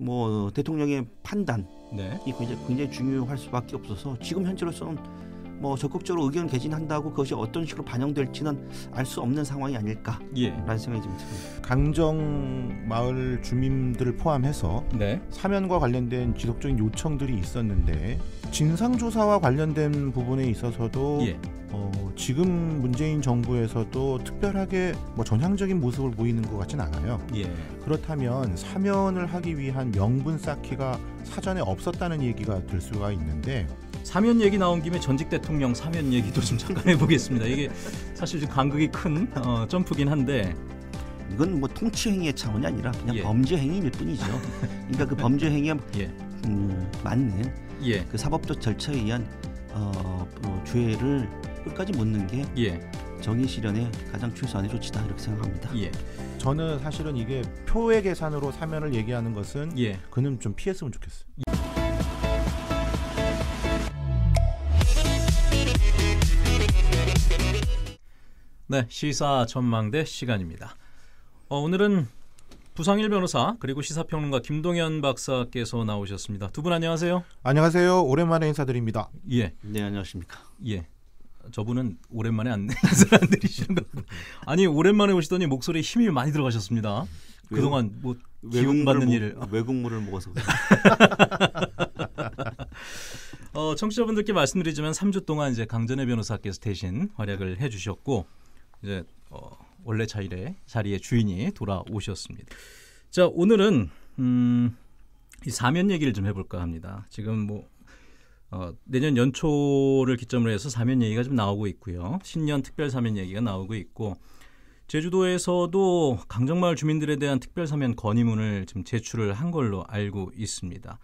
뭐 대통령의 판단이 네. 굉장히, 굉장히 중요할 수밖에 없어서 지금 현재로서는 뭐 적극적으로 의견 개진한다고 그것이 어떤 식으로 반영될지는 알 수 없는 상황이 아닐까라는 예. 생각이 듭니다. 강정 마을 주민들을 포함해서 네. 사면과 관련된 지속적인 요청들이 있었는데 진상조사와 관련된 부분에 있어서도 예. 어, 지금 문재인 정부에서도 특별하게 뭐 전향적인 모습을 보이는 것 같진 않아요. 예. 그렇다면 사면을 하기 위한 명분 쌓기가 사전에 없었다는 얘기가 들 수가 있는데 사면 얘기 나온 김에 전직 대통령 사면 얘기도 좀 잠깐 해보겠습니다. 이게 사실 좀 간극이 큰 어, 점프긴 한데 이건 뭐 통치 행위의 차원이 아니라 그냥 예. 범죄 행위일 뿐이죠. 그러니까 그 범죄 행위에 예. 음, 맞는 예. 그 사법적 절차에 의한 어, 뭐 죄를 끝까지 묻는 게 예. 정의 실현에 가장 최소한의 조치다 이렇게 생각합니다. 예. 저는 사실은 이게 표의 계산으로 사면을 얘기하는 것은 예. 그는 좀 피했으면 좋겠어요. 네, 시사 전망대 시간입니다. 어, 오늘은 부상일 변호사 그리고 시사평론가 김동현 박사께서 나오셨습니다. 두 분 안녕하세요. 안녕하세요. 오랜만에 인사드립니다. 예. 네 안녕하십니까. 예. 저분은 오랜만에 안, 안 드리시는 것 아니 오랜만에 오시더니 목소리에 힘이 많이 들어가셨습니다. 외국, 그동안 뭐 기운받는 일 외국물을 먹어서 어, 청취자분들께 말씀드리지만 3주 동안 이제 강전혜 변호사께서 대신 활약을 해주셨고 이제 어, 원래 자리에 자리의 주인이 돌아오셨습니다. 자 오늘은 음, 이 사면 얘기를 좀 해볼까 합니다. 지금 뭐 어, 내년 연초를 기점으로 해서 사면 얘기가 좀 나오고 있고요. 신년 특별 사면 얘기가 나오고 있고 제주도에서도 강정마을 주민들에 대한 특별 사면 건의문을 지금 제출을 한 걸로 알고 있습니다.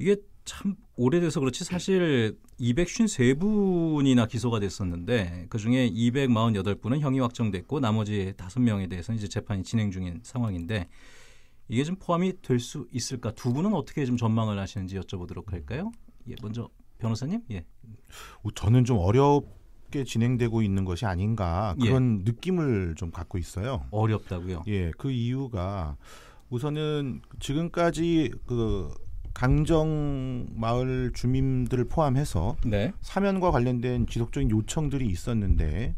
이게 참 오래돼서 그렇지 네. 사실 253분이나 기소가 됐었는데 그중에 248분은 형이 확정됐고 나머지 5명에 대해서는 이제 재판이 진행 중인 상황인데 이게 좀 포함이 될 수 있을까? 두 분은 어떻게 좀 전망을 하시는지 여쭤보도록 할까요? 예, 먼저 변호사님. 예. 저는 좀 어렵게 진행되고 있는 것이 아닌가 예. 그런 예. 느낌을 좀 갖고 있어요. 어렵다고요? 예, 그 이유가 우선은 지금까지 그 강정 마을 주민들을 포함해서 네. 사면과 관련된 지속적인 요청들이 있었는데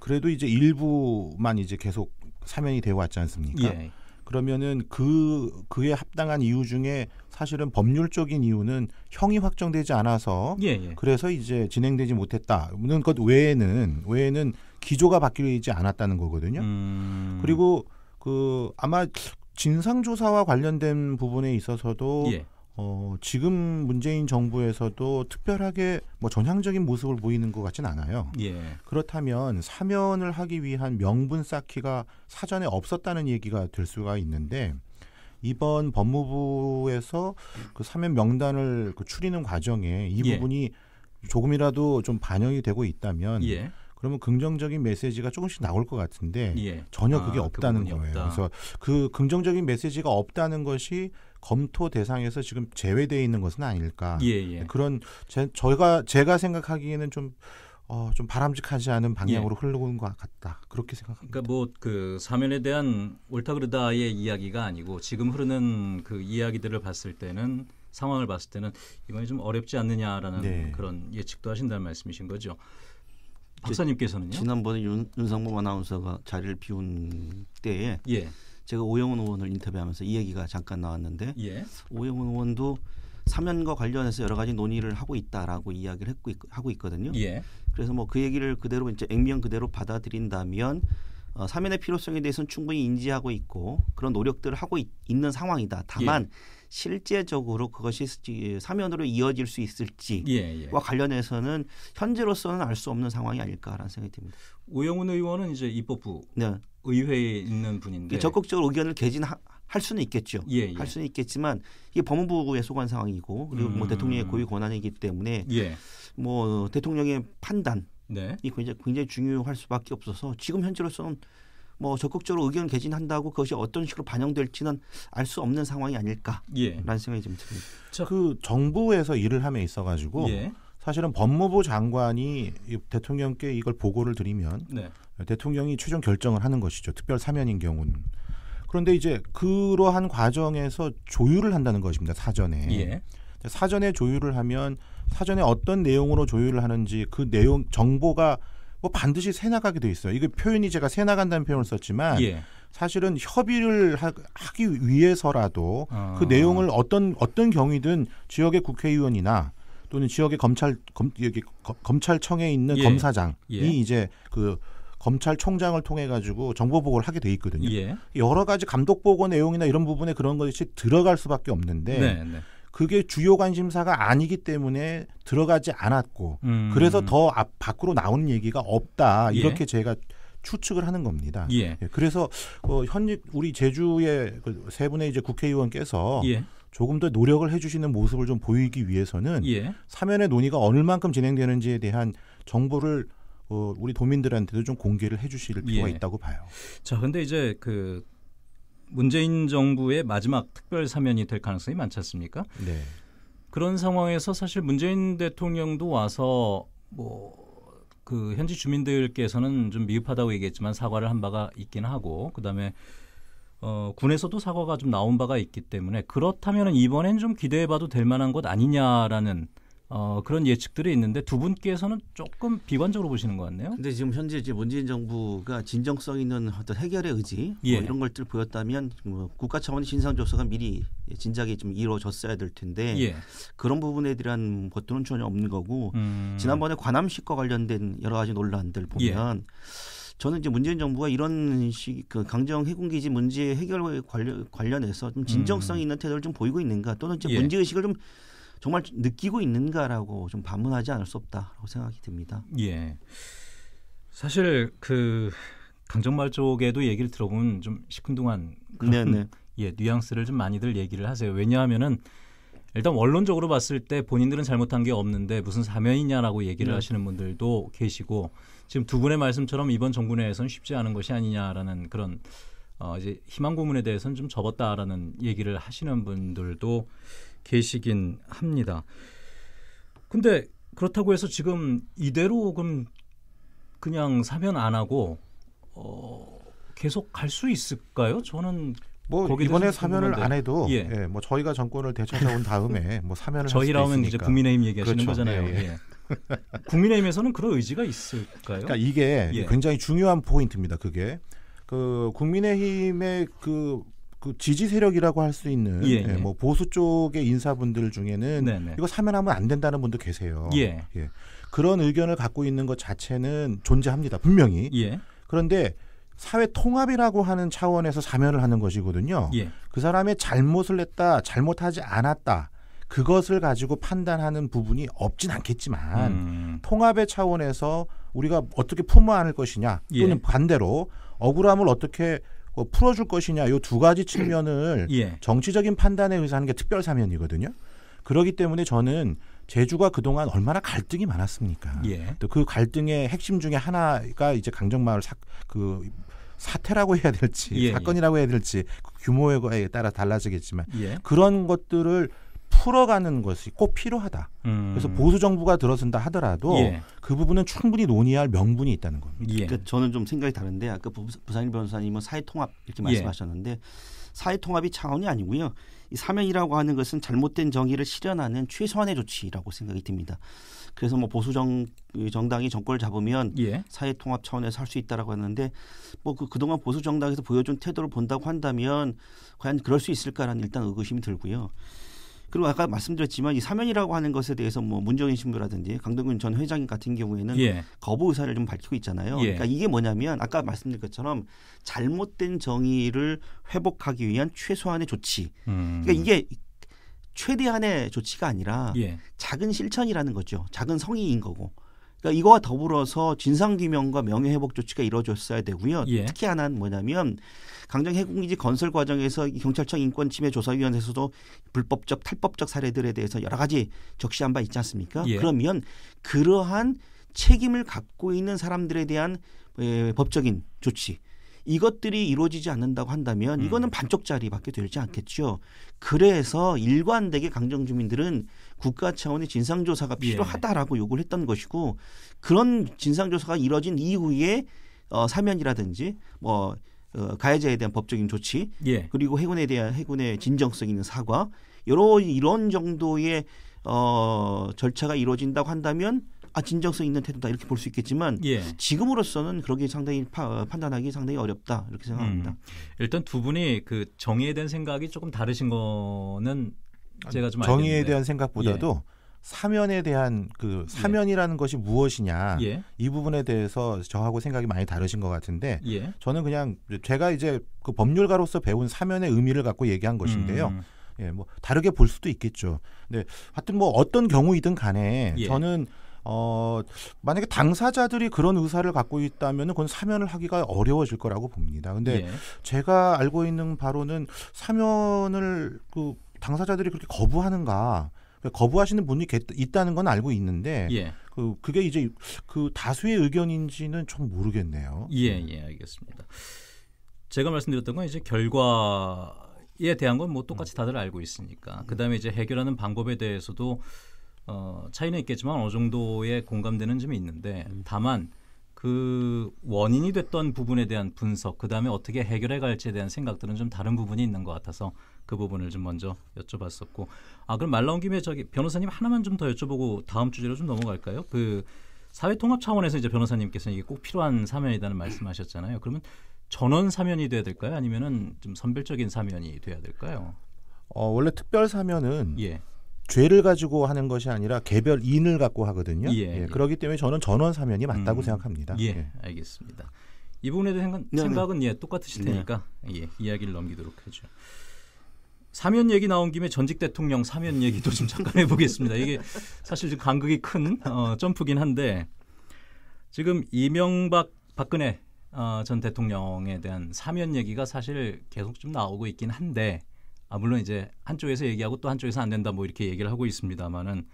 그래도 이제 일부만 이제 계속 사면이 되어 왔지 않습니까? 예. 그러면은 그 그에 합당한 이유 중에 사실은 법률적인 이유는 형이 확정되지 않아서 예, 예. 그래서 이제 진행되지 못했다는 것 외에는 외에는 기조가 바뀌지 않았다는 거거든요. 음... 그리고 그 아마 진상조사와 관련된 부분에 있어서도 예. 어, 지금 문재인 정부에서도 특별하게 뭐 전향적인 모습을 보이는 것 같진 않아요. 예. 그렇다면 사면을 하기 위한 명분 쌓기가 사전에 없었다는 얘기가 될 수가 있는데 이번 법무부에서 그 사면 명단을 그 추리는 과정에 이 예. 부분이 예. 조금이라도 좀 반영이 되고 있다면 예. 그러면 긍정적인 메시지가 조금씩 나올 것 같은데 예. 전혀 그게 아, 그 없다는 그 거예요. 없다. 그래서 그 긍정적인 메시지가 없다는 것이 검토 대상에서 지금 제외되어 있는 것은 아닐까. 예, 예. 네, 그런 제, 저가 제가 생각하기에는 좀 어, 좀 바람직하지 않은 방향으로 예. 흐르고 있는 것 같다. 그렇게 생각합니다. 그러니까 뭐 그 사면에 대한 옳다 그르다의 이야기가 아니고 지금 흐르는 그 이야기들을 봤을 때는 상황을 봤을 때는 이번에 좀 어렵지 않느냐라는 네. 그런 예측도 하신다는 말씀이신 거죠. 박사님께서는요? 지난번에 윤, 윤상범 아나운서가 자리를 비운 때에 예. 제가 오영훈 의원을 인터뷰하면서 이 얘기가 잠깐 나왔는데 예. 오영훈 의원도 사면과 관련해서 여러 가지 논의를 하고 있다라고 이야기를 했고 있, 하고 있거든요. 예. 그래서 뭐 그 얘기를 그대로 이제 액면 그대로 받아들인다면 어, 사면의 필요성에 대해서는 충분히 인지하고 있고 그런 노력들을 하고 있, 는 상황이다. 다만 예. 실제적으로 그것이 사면으로 이어질 수 있을지와 예, 예. 관련해서는 현재로서는 알 수 없는 상황이 아닐까라는 생각이 듭니다. 오영훈 의원은 이제 입법부 네. 의회에 있는 분인데 적극적으로 의견을 개진할 수는 있겠죠. 예, 예. 할 수는 있겠지만 이게 법무부에 소관 상황이고 그리고 뭐 음. 뭐 대통령의 고유 권한이기 때문에 예. 뭐 대통령의 판단 네. 이 굉장히, 굉장히 중요할 수밖에 없어서 지금 현재로서는 뭐 적극적으로 의견 개진한다고 그것이 어떤 식으로 반영될지는 알 수 없는 상황이 아닐까라는 예. 생각이 좀 듭니다. 그 정부에서 일을 함에 있어 가지고 예. 사실은 법무부 장관이 대통령께 이걸 보고를 드리면 네. 대통령이 최종 결정을 하는 것이죠. 특별 사면인 경우는. 그런데 이제 그러한 과정에서 조율을 한다는 것입니다. 사전에. 예. 사전에 조율을 하면 사전에 어떤 내용으로 조율을 하는지 그 내용 정보가 뭐 반드시 새 나가게 돼 있어요. 이게 표현이 제가 새 나간다는 표현을 썼지만 예. 사실은 협의를 하, 기 위해서라도 어. 그 내용을 어떤 어떤 경위든 지역의 국회의원이나 또는 지역의 검찰 검, 여기 검찰청에 있는 예. 검사장이 예. 이제 그 검찰총장을 통해 가지고 정보 보고를 하게 돼 있거든요. 예. 여러 가지 감독 보고 내용이나 이런 부분에 그런 것이 들어갈 수밖에 없는데 네, 네. 그게 주요 관심사가 아니기 때문에 들어가지 않았고 음. 그래서 더 앞, 밖으로 나오는 얘기가 없다 예. 이렇게 예. 제가 추측을 하는 겁니다. 예. 예. 그래서 어, 현직 우리 제주의 그 세 분의 이제 국회의원께서 예. 조금 더 노력을 해주시는 모습을 좀 보이기 위해서는 사면의 논의가 어느 만큼 진행되는지에 대한 정보를 어, 우리 도민들한테도 좀 공개를 해주실 필요가 예. 있다고 봐요. 자, 근데 이제 그 문재인 정부의 마지막 특별 사면이 될 가능성이 많지 않습니까? 네. 그런 상황에서 사실 문재인 대통령도 와서 뭐. 그 현지 주민들께서는 좀 미흡하다고 얘기했지만 사과를 한 바가 있긴 하고 그다음에 어, 군에서도 사과가 좀 나온 바가 있기 때문에 그렇다면 이번엔 좀 기대해봐도 될 만한 것 아니냐라는 어, 그런 예측들이 있는데 두 분께서는 조금 비관적으로 보시는 것 같네요. 근데 지금 현재 이제 문재인 정부가 진정성 있는 어떤 해결의 의지 뭐 예. 뭐 이런 것들 보였다면 뭐 국가 차원의 신상조사가 미리 진작에 좀 이루어졌어야 될 텐데 예. 그런 부분에 대한 것들은 전혀 없는 거고 음. 지난번에 관함식과 관련된 여러 가지 논란들 예. 보면 예. 저는 이제 문재인 정부가 이런 식 그 강정 해군기지 문제 해결 관련 관련해서 좀 진정성 음. 있는 태도를 좀 보이고 있는가 또는 이제 예. 문제 의식을 좀 정말 느끼고 있는가라고 좀 반문하지 않을 수 없다라고 생각이 듭니다. 예. 사실 그 강정말 쪽에도 얘기를 들어보면 좀 시큰둥한 그런 네네. 네. 예 뉘앙스를 좀 많이들 얘기를 하세요. 왜냐하면은 일단 원론적으로 봤을 때 본인들은 잘못한 게 없는데 무슨 사면이냐라고 얘기를 네. 하시는 분들도 계시고 지금 두 분의 말씀처럼 이번 정부 내에서는 쉽지 않은 것이 아니냐라는 그런 어 이제 희망 고문에 대해서는 좀 접었다라는 얘기를 하시는 분들도 계시긴 합니다. 근데 그렇다고 해서 지금 이대로 그럼 그냥 사면 안 하고 어, 계속 갈 수 있을까요? 저는 뭐 이번에 궁금한데. 안 해도 예. 예. 뭐 저희가 정권을 되찾아온 다음에 뭐 사면을 저희라면 이제 국민의힘 얘기하시는 그렇죠. 거잖아요. 네, 예. 예. 국민의힘에서는 그런 의지가 있을까요? 그러니까 이게 예. 굉장히 중요한 포인트입니다. 그게 그 국민의힘의 그그 지지 세력이라고 할 수 있는 예, 예, 예. 뭐 보수 쪽의 인사분들 중에는 네네. 네. 이거 사면하면 안 된다는 분도 계세요. 예. 예. 그런 의견을 갖고 있는 것 자체는 존재합니다. 분명히. 예. 그런데 사회 통합이라고 하는 차원에서 사면을 하는 것이거든요. 예. 그 사람의 잘못을 했다, 잘못하지 않았다. 그것을 가지고 판단하는 부분이 없진 않겠지만 음. 통합의 차원에서 우리가 어떻게 품어 안을 것이냐 또는 예. 반대로 억울함을 어떻게 뭐 풀어줄 것이냐 이 두 가지 측면을 예. 정치적인 판단에 의해서 하는 게 특별 사면이거든요. 그러기 때문에 저는 제주가 그동안 얼마나 갈등이 많았습니까? 예. 또그 갈등의 핵심 중에 하나가 이제 강정마을 사, 그 사태라고 해야 될지 예, 예. 사건이라고 해야 될지 그 규모에 따라 달라지겠지만 예. 그런 것들을 풀어가는 것이 꼭 필요하다. 음. 그래서 보수 정부가 들어선다 하더라도 예. 그 부분은 충분히 논의할 명분이 있다는 겁니다. 예. 그러니까 저는 좀 생각이 다른데 아까 부산일 변호사님은 사회통합 이렇게 예. 말씀하셨는데 예. 사회통합이 차원이 아니고요. 이 사면이라고 하는 것은 잘못된 정의를 실현하는 최소한의 조치라고 생각이 듭니다. 그래서 뭐 보수 정 정당이 정권을 잡으면 예. 사회통합 차원에서 할 수 있다라고 하는데 뭐그 그동안 보수 정당에서 보여준 태도를 본다고 한다면 과연 그럴 수 있을까라는 일단 의구심이 들고요. 그리고 아까 말씀드렸지만 이 사면이라고 하는 것에 대해서 뭐 문정인 신부라든지 강동균 전 회장 같은 경우에는 예. 거부 의사를 좀 밝히고 있잖아요. 예. 그러니까 이게 뭐냐면 아까 말씀드린 것처럼 잘못된 정의를 회복하기 위한 최소한의 조치. 음. 그러니까 이게 최대한의 조치가 아니라 예. 작은 실천이라는 거죠. 작은 성의인 거고. 그러니까 이거와 더불어서 진상규명과 명예회복 조치가 이루어졌어야 되고요. 예. 특히 하나는 뭐냐면 강정 해군기지 건설 과정에서 경찰청 인권침해조사위원회에서도 불법적 탈법적 사례들에 대해서 여러 가지 적시한 바 있지 않습니까? 예. 그러면 그러한 책임을 갖고 있는 사람들에 대한 예, 법적인 조치 이것들이 이루어지지 않는다고 한다면 음. 이거는 반쪽짜리밖에 되지 않겠죠. 그래서 일관되게 강정 주민들은 국가 차원의 진상조사가 예. 필요하다라고 예. 요구를 했던 것이고 그런 진상조사가 이뤄진 이후에 어, 사면이라든지 뭐 어, 가해자에 대한 법적인 조치 예. 그리고 해군에 대한 해군의 진정성 있는 사과 여러 이런 정도의 어, 절차가 이루어진다고 한다면 아 진정성 있는 태도다 이렇게 볼 수 있겠지만 예. 지금으로서는 그러기 상당히 파, 판단하기 상당히 어렵다 이렇게 생각합니다. 음. 일단 두 분이 그 정의에 대한 생각이 조금 다르신 거는 제가 좀 정의에 알겠는데. 대한 생각보다도 예. 사면에 대한 그 사면이라는 예. 것이 무엇이냐 예. 이 부분에 대해서 저하고 생각이 많이 다르신 것 같은데 예. 저는 그냥 제가 이제 그 법률가로서 배운 사면의 의미를 갖고 얘기한 것인데요. 음. 예, 뭐 다르게 볼 수도 있겠죠. 근데 하여튼 뭐 어떤 경우이든 간에 예. 저는 어, 만약에 당사자들이 그런 의사를 갖고 있다면 그건 사면을 하기가 어려워질 거라고 봅니다. 근데 예. 제가 알고 있는 바로는 사면을 그 당사자들이 그렇게 거부하는가 그러니까 거부하시는 분이 있다는 건 알고 있는데 예. 그 그게 이제 그 다수의 의견인지는 좀 모르겠네요. 예, 예, 알겠습니다. 제가 말씀드렸던 건 이제 결과에 대한 건 뭐 똑같이 다들 알고 있으니까 그다음에 이제 해결하는 방법에 대해서도 어, 차이는 있겠지만 어느 정도의 공감되는 점이 있는데 음. 다만 그 원인이 됐던 부분에 대한 분석, 그 다음에 어떻게 해결해 갈지에 대한 생각들은 좀 다른 부분이 있는 것 같아서 그 부분을 좀 먼저 여쭤봤었고, 아 그럼 말 나온 김에 저기 변호사님 하나만 좀 더 여쭤보고 다음 주제로 좀 넘어갈까요? 그 사회통합 차원에서 이제 변호사님께서 이게 꼭 필요한 사면이라는 말씀하셨잖아요. 그러면 전원 사면이 돼야 될까요? 아니면은 좀 선별적인 사면이 돼야 될까요? 어 원래 특별 사면은 예. 죄를 가지고 하는 것이 아니라 개별 인을 갖고 하거든요. 예, 예. 예. 그렇기 때문에 저는 전원 사면이 맞다고 음, 생각합니다. 예, 예. 알겠습니다. 이 부분에도 생각, 네, 네. 생각은 네. 예 똑같으실 네. 테니까 네. 예, 이야기를 넘기도록 하죠. 사면 얘기 나온 김에 전직 대통령 사면 얘기도 좀 잠깐 해보겠습니다. 이게 사실 지금 간극이 큰 어, 점프긴 한데 지금 이명박 박근혜 어, 전 대통령에 대한 사면 얘기가 사실 계속 좀 나오고 있긴 한데 아 물론 이제 한쪽에서 얘기하고 또 한쪽에서 안 된다 뭐 이렇게 얘기를 하고 있습니다만은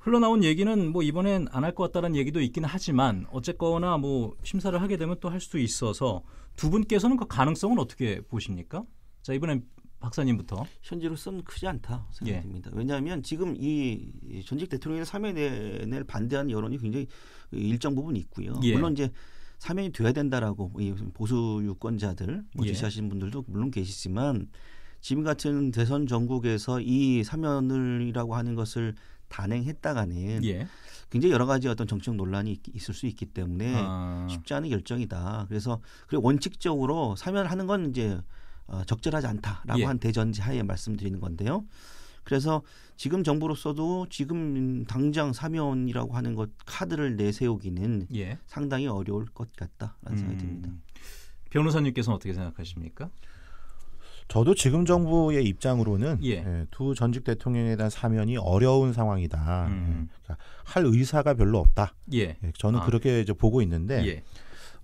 흘러나온 얘기는 뭐 이번엔 안 할 것 같다는 얘기도 있긴 하지만 어쨌거나 뭐 심사를 하게 되면 또 할 수도 있어서 두 분께서는 그 가능성은 어떻게 보십니까? 자 이번엔 박사님부터 현재로서는 크지 않다 생각됩니다. 예. 왜냐하면 지금 이 전직 대통령의 사면을 반대하는 여론이 굉장히 일정 부분 있고요. 예. 물론 이제 사면이 돼야 된다라고 이 보수 유권자들 뭐 예. 지시하시는 분들도 물론 계시지만 지금 같은 대선 전국에서 이 사면을이라고 하는 것을 단행했다가는 예. 굉장히 여러 가지 어떤 정치적 논란이 있을 수 있기 때문에 아. 쉽지 않은 결정이다. 그래서 그리고 원칙적으로 사면하는 을건 이제 어, 적절하지 않다라고 예. 한대전제하에 말씀드리는 건데요. 그래서 지금 정부로서도 지금 당장 사면이라고 하는 것 카드를 내세우기는 예. 상당히 어려울 것 같다라는 음. 생각이 듭니다. 변호사님께서는 어떻게 생각하십니까? 저도 지금 정부의 입장으로는 예. 예, 두 전직 대통령에 대한 사면이 어려운 상황이다. 음. 예, 그러니까 할 의사가 별로 없다. 예. 예. 저는 아. 그렇게 이제 보고 있는데 예.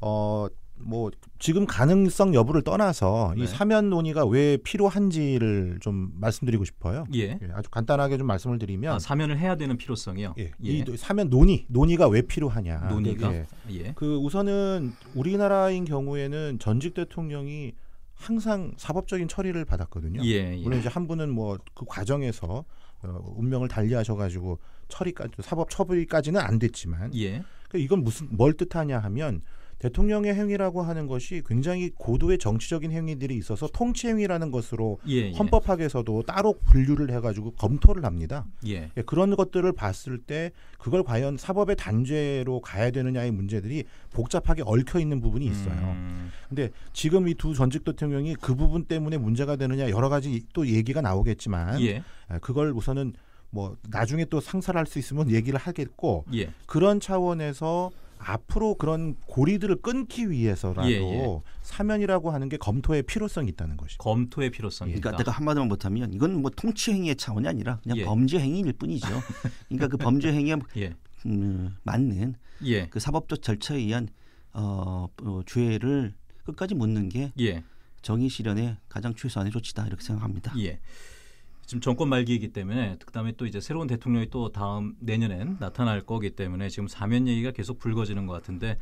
어. 뭐 지금 가능성 여부를 떠나서 네. 이 사면 논의가 왜 필요한지를 좀 말씀드리고 싶어요. 예. 예. 아주 간단하게 좀 말씀을 드리면 아, 사면을 해야 되는 필요성이요. 예. 이 사면 논의 논의가 왜 필요하냐. 논의가 예. 예. 그 우선은 우리나라인 경우에는 전직 대통령이 항상 사법적인 처리를 받았거든요. 예, 예. 물론 이제 한 분은 뭐 그 과정에서 어, 운명을 달리하셔가지고 처리까지 사법 처벌까지는 안 됐지만 예. 그러니까 이건 무슨 뭘 뜻하냐 하면 대통령의 행위라고 하는 것이 굉장히 고도의 정치적인 행위들이 있어서 통치 행위라는 것으로 예, 예. 헌법학에서도 따로 분류를 해가지고 검토를 합니다. 예. 예. 그런 것들을 봤을 때 그걸 과연 사법의 단죄로 가야 되느냐의 문제들이 복잡하게 얽혀 있는 부분이 있어요. 그런데 음. 지금 이 두 전직 대통령이 그 부분 때문에 문제가 되느냐 여러 가지 또 얘기가 나오겠지만 예. 그걸 우선은 뭐 나중에 또상설할수 있으면 얘기를 하겠고 그런 차원에서 앞으로 그런 고리들을 끊기 위해서라도 예, 예. 사면이라고 하는 게 검토의 필요성이 있다는 것이죠. 검토의 필요성 그러니까 내가 한마디만 못하면 이건 뭐 통치 행위의 차원이 아니라 그냥 예. 범죄 행위일 뿐이죠. 그러니까 그 범죄 행위에 예. 음, 맞는 예. 그 사법적 절차에 의한 어, 어, 죄를 끝까지 묻는 게 정의 실현의 가장 최소한의 조치다 이렇게 생각합니다. 예. 지금 정권 말기이기 때문에 그다음에 또 이제 새로운 대통령이 또 다음 내년엔 나타날 거기 때문에 지금 사면 얘기가 계속 불거지는 것 같은데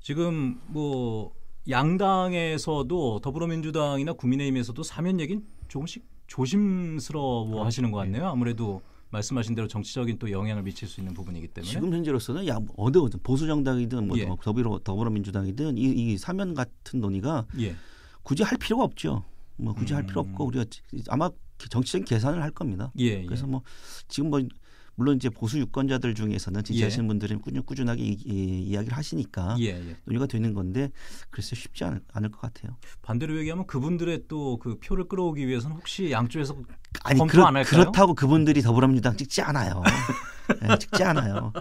지금 뭐 양당에서도 더불어민주당이나 국민의힘에서도 사면 얘기는 조금씩 조심스러워 하시는 것 같네요. 아무래도 말씀하신 대로 정치적인 또 영향을 미칠 수 있는 부분이기 때문에 지금 현재로서는 야 어느 보수 정당이든 뭐 예. 더불어 더불어민주당이든 이, 이 사면 같은 논의가 예. 굳이 할 필요가 없죠. 뭐 굳이 음. 할 필요 음. 없고 우리가 아마 정치적 계산을 할 겁니다. 예, 예. 그래서 뭐 지금 뭐 물론 이제 보수 유권자들 중에서는 지지하시는 예. 분들은 꾸준, 하게 이, 이, 야기를 하시니까 예, 예. 논의가 되는 건데 글쎄 쉽지 않, 을것 같아요. 반대로 얘기하면 그분들의 또 그 표를 끌어오기 위해서는 혹시 양쪽에서 아니 검토 그렇, 안 할까요? 그렇다고 그분들이 더불어민주당 찍지 않아요. 네, 찍지 않아요.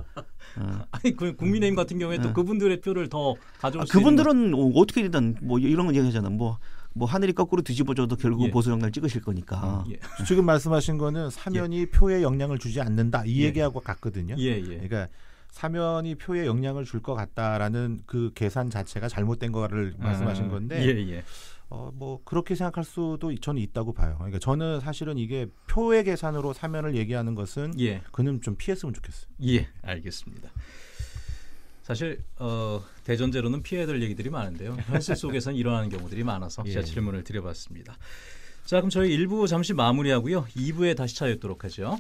어. 아니 그 국민의힘 같은 경우에 네. 또 예. 그분들의 표를 더 가져올 아, 수 그분들은 있는... 어, 어떻게든 뭐 이런 거 얘기하잖아. 요뭐 뭐 하늘이 거꾸로 뒤집어져도 결국 예. 보수 정당을 찍으실 거니까. 음, 예. 지금 말씀하신 거는 사면이 예. 표에 영향을 주지 않는다 이 예. 얘기하고 같거든요. 예, 예. 그러니까 사면이 표에 영향을 줄 것 같다라는 그 계산 자체가 잘못된 거를 아, 말씀하신 건데. 아. 어, 뭐 그렇게 생각할 수도 저는 있다고 봐요. 그러니까 저는 사실은 이게 표의 계산으로 사면을 얘기하는 것은 그는 좀 피했으면 좋겠어요. 예, 알겠습니다. 사실 어, 대전제로는 피해야 될 얘기들이 많은데요. 현실 속에선 일어나는 경우들이 많아서 제가 예. 질문을 드려봤습니다. 자, 그럼 저희 1부 잠시 마무리하고요. 2부에 다시 찾아뵙도록 하죠.